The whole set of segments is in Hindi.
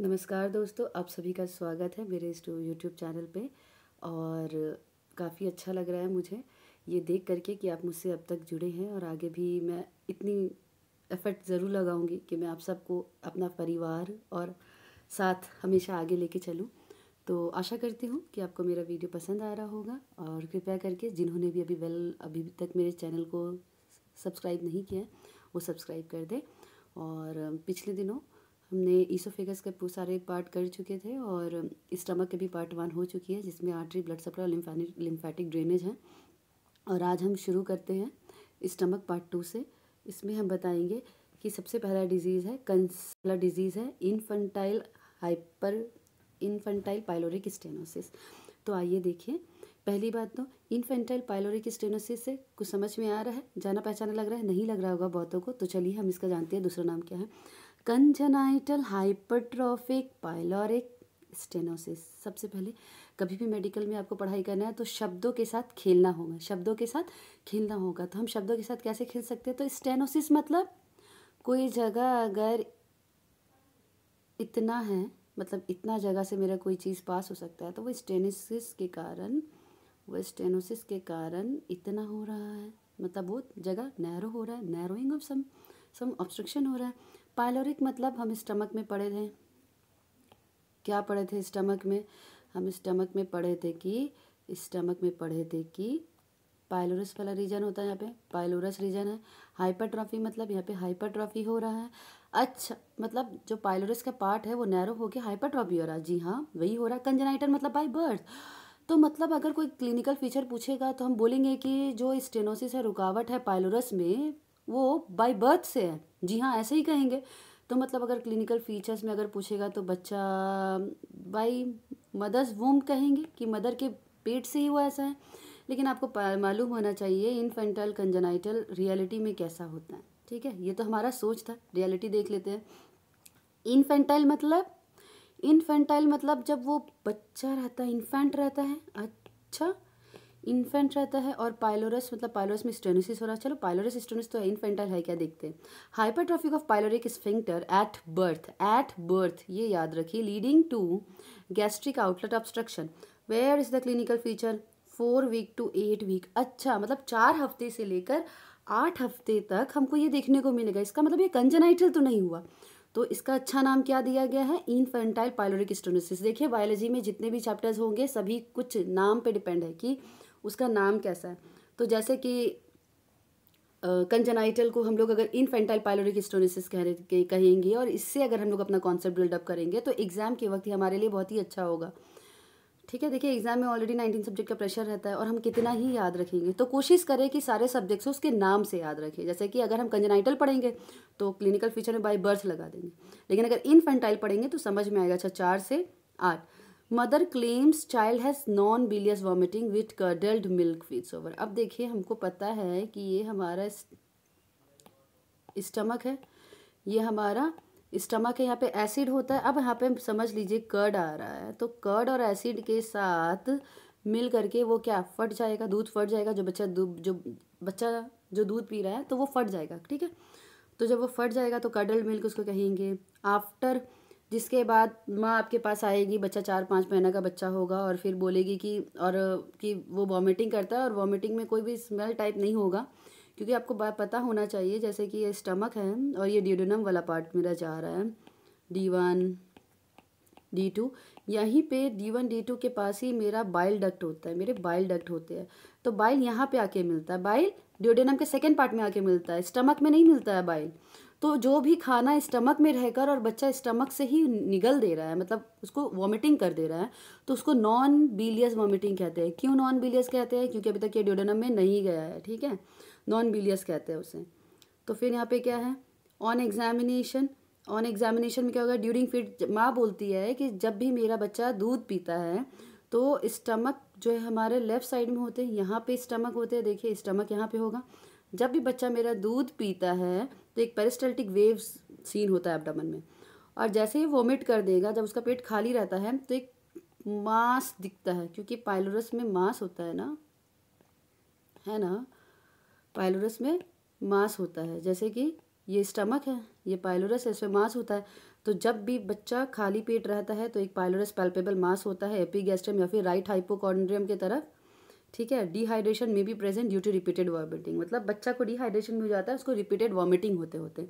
नमस्कार दोस्तों आप सभी का स्वागत है मेरे इस यूट्यूब चैनल पे और काफ़ी अच्छा लग रहा है मुझे ये देख करके कि आप मुझसे अब तक जुड़े हैं और आगे भी मैं इतनी एफर्ट ज़रूर लगाऊंगी कि मैं आप सबको अपना परिवार और साथ हमेशा आगे लेके चलूँ तो आशा करती हूँ कि आपको मेरा वीडियो पसंद आ रहा होगा और कृपया करके जिन्होंने भी अभी वेल अभी तक मेरे चैनल को सब्सक्राइब नहीं किया वो सब्सक्राइब कर दें और पिछले दिनों हमने ईसोफेगस के सारे पार्ट कर चुके थे और स्टमक के भी पार्ट वन हो चुकी है जिसमें आर्टरी ब्लड सप्लाई और लिम्फेटिक ड्रेनेज है और आज हम शुरू करते हैं स्टमक पार्ट टू से इसमें हम बताएंगे कि सबसे पहला डिजीज़ है कंसला डिजीज़ है infantile hyper infantile pyloric stenosis तो आइए देखिए पहली बात तो इन्फेंटाइल पाइलोरिक स्टेनोसिस से कुछ समझ में आ रहा है जाना पहचाना लग रहा है नहीं लग रहा होगा बहुतों को तो चलिए हम इसका जानते हैं दूसरा नाम क्या है कंजनाइटल हाइपरट्रॉफिक पाइलोरिक स्टेनोसिस सबसे पहले कभी भी मेडिकल में आपको पढ़ाई करना है तो शब्दों के साथ खेलना होगा शब्दों के साथ खेलना होगा तो हम शब्दों के साथ कैसे खेल सकते हैं तो स्टेनोसिस मतलब कोई जगह अगर इतना है मतलब इतना जगह से मेरा कोई चीज़ पास हो सकता है तो वो स्टेनोसिस के कारण वो स्टेनोसिस के कारण इतना हो रहा है मतलब वो जगह नैरो हो रहा है narrowing of some some obstruction हो रहा है पायलोरिक मतलब हम स्टमक में पड़े थे क्या पढ़े थे स्टमक में हम स्टमक में पढ़े थे कि स्टमक में पढ़े थे कि पायलोरस वाला रीजन होता है यहाँ पे पायलोरस रीजन है हाइपरट्रॉफी मतलब यहाँ पे हाइपरट्रॉफी हो रहा है अच्छा मतलब जो पायलोरस का पार्ट है वो नैरो होकर हाइपरट्रॉफी हो रहा है जी हाँ वही हो रहा है कंजनाइटर मतलब बाई बर्थ तो मतलब अगर कोई क्लिनिकल फीचर पूछेगा तो हम बोलेंगे कि जो स्टेनोसिस है रुकावट है पायलोरस में वो बाय बर्थ से है जी हाँ ऐसे ही कहेंगे तो मतलब अगर क्लिनिकल फीचर्स में अगर पूछेगा तो बच्चा बाई मदर्स वूम कहेंगे कि मदर के पेट से ही वो ऐसा है लेकिन आपको मालूम होना चाहिए इनफेंटल कंजनाइटल रियलिटी में कैसा होता है ठीक है ये तो हमारा सोच था रियलिटी देख लेते हैं इनफेंटाइल मतलब इनफेंटाइल मतलब जब वो बच्चा रहता है इन्फेंट रहता है अच्छा इन्फेंट रहता है और पाइलोरस मतलब पाइलोरस में स्टेनोसिस हो रहा है चलो पाइलोरस स्टेनोसिस तो इन्फेंटाइल है क्या देखते हैं hypertrophic of pyloric sphincter at birth at birth ये याद रखिए leading to gastric outlet obstruction where is the clinical feature four week to eight week अच्छा मतलब चार हफ्ते से लेकर आठ हफ्ते तक हमको ये देखने को मिलेगा इसका मतलब ये कंजनाइटल तो नहीं हुआ तो इसका अच्छा नाम क्या दिया गया है इनफेंटाइल पाइलोरिक स्टोनोसिस देखिए बायोलॉजी में जितने भी चैप्टर्स होंगे सभी कुछ नाम पे डिपेंड है कि उसका नाम कैसा है तो जैसे कि कंजनाइटल को हम लोग अगर इनफेंटाइल पायलोरिक स्टोनिसिस कह कहेंगे और इससे अगर हम लोग अपना कॉन्सेप्ट बिल्डअप करेंगे तो एग्ज़ाम के वक्त ही हमारे लिए बहुत ही अच्छा होगा ठीक है देखिए एग्ज़ाम में ऑलरेडी नाइनटीन सब्जेक्ट का प्रेशर रहता है और हम कितना ही याद रखेंगे तो कोशिश करें कि सारे सब्जेक्ट्स उसके नाम से याद रखें जैसे कि अगर हम कंजनाइटल पढ़ेंगे तो क्लिनिकल फीचर में बाई बर्थ लगा देंगे लेकिन अगर इनफेंटाइल पढ़ेंगे तो समझ में आएगा अच्छा चार से आठ mother claims child has non bilious vomiting with curdled milk with over अब देखिए हमको पता है कि ये हमारा स्टमक है ये हमारा स्टमक है यहाँ पे एसिड होता है अब यहाँ पे समझ लीजिए कर्ड आ रहा है तो कर्ड और एसिड के साथ मिल करके वो क्या फट जाएगा दूध फट जाएगा जो बच्चा दूध जो बच्चा जो दूध पी रहा है तो वो फट जाएगा ठीक है तो जब वो फट जाएगा तो कर्डल्ड मिल्क उसको कहेंगे आफ्टर जिसके बाद माँ आपके पास आएगी बच्चा चार पाँच महीने का बच्चा होगा और फिर बोलेगी कि और कि वो वॉमिटिंग करता है और वॉमिटिंग में कोई भी स्मेल टाइप नहीं होगा क्योंकि आपको पता होना चाहिए जैसे कि ये स्टमक है और ये ड्यूडनम वाला पार्ट मेरा जा रहा है डी वन डी टू यहीं पे डी वन डी टू के पास ही मेरा बाइल डक्ट होता है मेरे बाइल डक्ट होते हैं तो बाइल यहाँ पे आके मिलता है बाइल ड्यूडेनम के सेकेंड पार्ट में आके मिलता है स्टमक में नहीं मिलता है बाइल तो जो भी खाना स्टमक में रहकर और बच्चा स्टमक से ही निगल दे रहा है मतलब उसको वॉमिटिंग कर दे रहा है तो उसको नॉन बिलियस वॉमिटिंग कहते हैं क्यों नॉन बिलियस कहते हैं क्योंकि अभी तक ये ड्योडनम में नहीं गया है ठीक है नॉन बिलियस कहते हैं उसे तो फिर यहाँ पे क्या है ऑन एग्जामिनेशन ऑन एग्जामिनेशन में क्या होगा ड्यूरिंग फीड माँ बोलती है कि जब भी मेरा बच्चा दूध पीता है तो स्टमक जो है हमारे लेफ़्ट साइड में होते हैं यहाँ पे स्टमक होते हैं देखिए स्टमक यहाँ पे होगा जब भी बच्चा मेरा दूध पीता है तो एक पेरिस्टल्टिक वेव्स सीन होता है एबडामन में और जैसे ही वोमिट कर देगा जब उसका पेट खाली रहता है तो एक मांस दिखता है क्योंकि पाइलोरस में मांस होता है ना है ना पाइलोरस में मांस होता है जैसे कि ये स्टमक है ये पाइलोरस है इसमें मांस होता है तो जब भी बच्चा खाली पेट रहता है तो एक पाइलोरस पैल्पेबल मांस होता है एपीगेस्ट्रम या फिर राइट हाइपोकॉन्ड्रियम के तरफ ठीक है डिहाइड्रेशन में भी present due to repeated vomiting मतलब बच्चा को डिहाइड्रेशन में हो जाता है उसको रिपीटेड वॉमिटिंग होते होते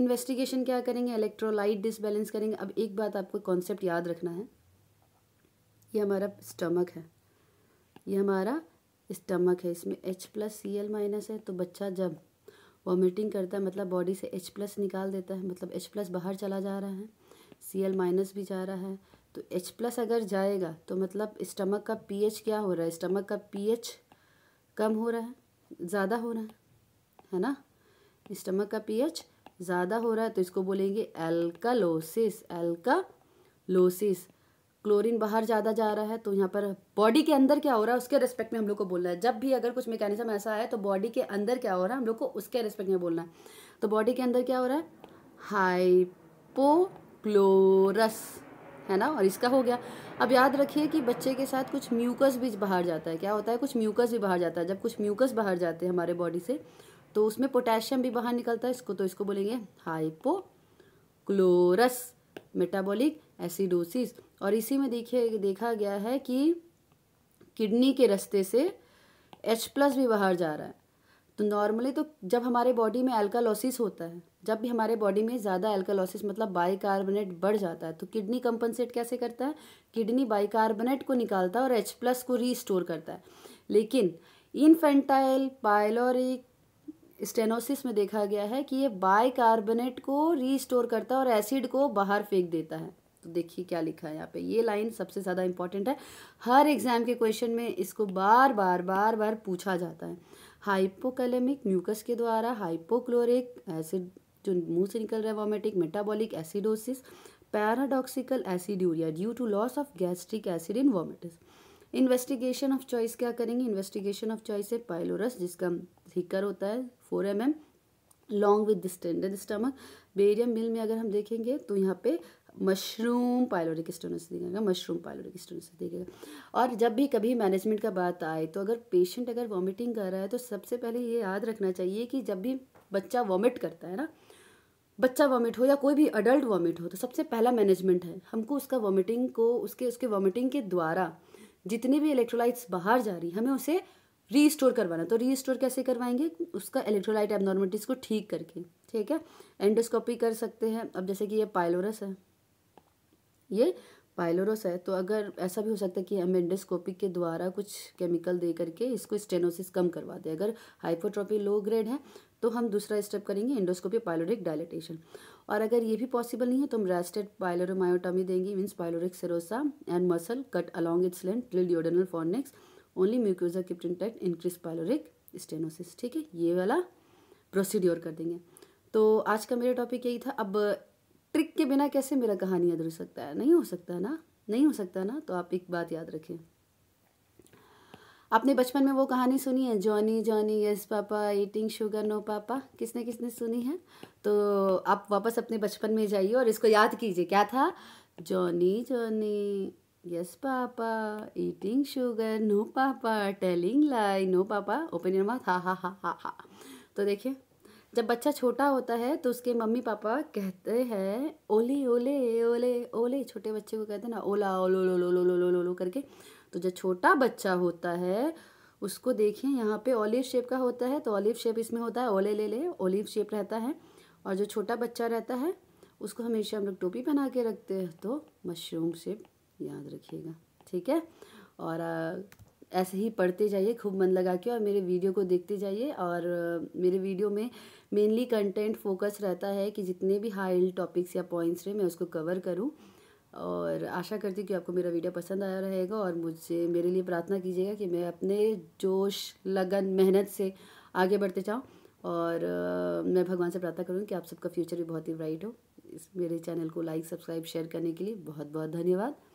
इन्वेस्टिगेशन क्या करेंगे इलेक्ट्रोलाइट डिसबैलेंस करेंगे अब एक बात आपको कॉन्सेप्ट याद रखना है ये हमारा स्टमक है ये हमारा स्टमक है इसमें H plus C L minus है तो बच्चा जब वॉमिटिंग करता है मतलब बॉडी से एच प्लस निकाल देता है मतलब एच प्लस बाहर चला जा रहा है सी एल माइनस भी जा रहा है तो H प्लस अगर जाएगा तो मतलब स्टमक का एच क्या हो रहा है स्टमक का एच कम हो रहा है ज़्यादा हो रहा है है ना स्टमक का एच ज़्यादा हो रहा है तो इसको बोलेंगे एल्कालोसिस एल्कालोसिस क्लोरीन बाहर ज़्यादा जा रहा है तो यहाँ पर बॉडी के अंदर क्या हो रहा है उसके रिस्पेक्ट में हम लोग को बोलना है जब भी अगर कुछ मैकेनिज्म ऐसा है तो बॉडी के अंदर क्या हो रहा है हम लोग को उसके रिस्पेक्ट में बोलना है तो बॉडी के अंदर क्या हो रहा है हाइपोक्लोरस है ना और इसका हो गया अब याद रखिए कि बच्चे के साथ कुछ म्यूकस भी बाहर जाता है क्या होता है कुछ म्यूकस भी बाहर जाता है जब कुछ म्यूकस बाहर जाते हैं हमारे बॉडी से तो उसमें पोटेशियम भी बाहर निकलता है इसको तो इसको बोलेंगे हाइपो क्लोरस मेटाबॉलिक एसिडोसिस और इसी में देखिए देखा गया है कि किडनी के रस्ते से एच प्लस भी बाहर जा रहा है तो नॉर्मली तो जब हमारे बॉडी में एल्कालोसिस होता है जब भी हमारे बॉडी में ज़्यादा एल्कालोसिस मतलब बाइकार्बोनेट बढ़ जाता है तो किडनी कंपनसेट कैसे करता है किडनी बाइकार्बोनेट को निकालता है और एच प्लस को रीस्टोर करता है लेकिन इनफेंटाइल पायलोरिक स्टेनोसिस में देखा गया है कि ये बाइकार्बोनेट को रीस्टोर करता है और एसिड को बाहर फेंक देता है तो देखिए क्या लिखा है यहाँ पे ये लाइन सबसे ज़्यादा इंपॉर्टेंट है हर एग्जाम के क्वेश्चन में इसको बार बार बार बार पूछा जाता है हाइपोकैलेमिक म्यूकस के द्वारा हाइपोक्लोरिक एसिड जो मुंह से निकल रहा है वॉमेटिक metabolic acidosis paradoxical aciduria due to loss of gastric acid in vomitus investigation of choice क्या करेंगे इन्वेस्टिगेशन ऑफ चॉइस है पाइलोरस जिसका हिकर होता है four M M long with distended stomach barium meal में अगर हम देखेंगे तो यहाँ पे मशरूम पायलोरिक स्टोनोस से देखेगा मशरूम पायलोरिक स्टोन से देखेगा और जब भी कभी मैनेजमेंट का बात आए तो अगर पेशेंट अगर वॉमिटिंग कर रहा है तो सबसे पहले ये याद रखना चाहिए कि जब भी बच्चा वॉमिट करता है ना बच्चा वॉमिट हो या कोई भी अडल्ट वॉमिट हो तो सबसे पहला मैनेजमेंट है हमको उसका वॉमिटिंग को उसके उसके वॉमिटिंग के द्वारा जितने भी इलेक्ट्रोलाइट्स बाहर जा रही हमें उसे रीस्टोर करवाना तो रीस्टोर कैसे करवाएंगे उसका इलेक्ट्रोलाइट एबनॉर्मलिटीज़ को ठीक करके ठीक है एंडोस्कोपी कर सकते हैं अब जैसे कि ये पायलोरस है ये पाइलोरस है तो अगर ऐसा भी हो सकता है कि हम एंडोस्कोपिक के द्वारा कुछ केमिकल दे करके इसको स्टेनोसिस कम करवा दें अगर हाइपोट्रोपी लो ग्रेड है तो हम दूसरा स्टेप करेंगे एंडोस्कोपी पाइलोरिक डायलिटेशन और अगर ये भी पॉसिबल नहीं है तो हम रेस्टेड पाइलोरोमायोटॉमी देंगे means pyloric serosa and muscle cut along its length till duodenal fornix only mucosa kept intact increase pyloric stenosis ठीक है ये वाला प्रोसीड्योर कर देंगे तो आज का मेरा टॉपिक यही था अब ट्रिक के बिना कैसे मेरा कहानी याद सकता है नहीं हो सकता ना नहीं हो सकता ना तो आप एक बात याद रखें आपने बचपन में वो कहानी सुनी है Johnny Johnny yes papa eating sugar no papa किसने किसने सुनी है तो आप वापस अपने बचपन में जाइए और इसको याद कीजिए क्या था Johnny Johnny yes papa eating sugar no papa telling lie no papa opinion your हा हा हा हा हा तो देखिए जब बच्चा छोटा होता है तो उसके मम्मी पापा कहते हैं ओले ओले ओले ओले छोटे बच्चे को कहते हैं ना ओला ओलो लो लो लो लो लो लो लो करके तो जब छोटा बच्चा होता है उसको देखिए यहाँ पे ओलिव शेप का होता है तो ओलिव शेप इसमें होता है ओले ले ले ओलिव शेप रहता है और जो छोटा बच्चा रहता है उसको हमेशा हम लोग टोपी बना के रखते हैं तो मशरूम शेप याद रखिएगा ठीक है और ऐसे ही पढ़ते जाइए खूब मन लगा के और मेरे वीडियो को देखते जाइए और मेरे वीडियो में मेनली कंटेंट फोकस रहता है कि जितने भी हाई टॉपिक्स या पॉइंट्स रहे मैं उसको कवर करूँ और आशा करती हूँ कि आपको मेरा वीडियो पसंद आया रहेगा और मुझे मेरे लिए प्रार्थना कीजिएगा कि मैं अपने जोश लगन मेहनत से आगे बढ़ते जाऊँ और मैं भगवान से प्रार्थना करूँ कि आप सबका फ्यूचर भी बहुत ही ब्राइट हो इस मेरे चैनल को लाइक सब्सक्राइब शेयर करने के लिए बहुत बहुत धन्यवाद